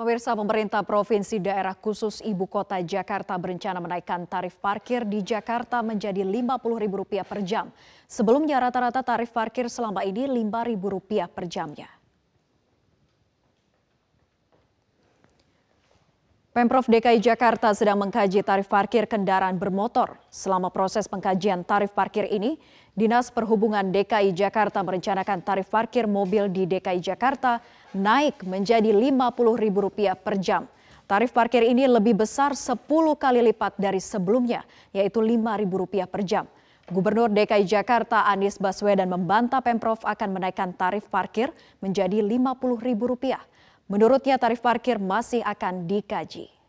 Pemirsa pemerintah Provinsi Daerah Khusus Ibu Kota Jakarta berencana menaikkan tarif parkir di Jakarta menjadi Rp50.000 per jam. Sebelumnya rata-rata tarif parkir selama ini Rp5.000 per jamnya. Pemprov DKI Jakarta sedang mengkaji tarif parkir kendaraan bermotor. Selama proses pengkajian tarif parkir ini, Dinas Perhubungan DKI Jakarta merencanakan tarif parkir mobil di DKI Jakarta naik menjadi Rp50.000 per jam. Tarif parkir ini lebih besar 10 kali lipat dari sebelumnya, yaitu Rp5.000 per jam. Gubernur DKI Jakarta Anies Baswedan membantah Pemprov akan menaikkan tarif parkir menjadi Rp50.000. Menurutnya tarif parkir masih akan dikaji.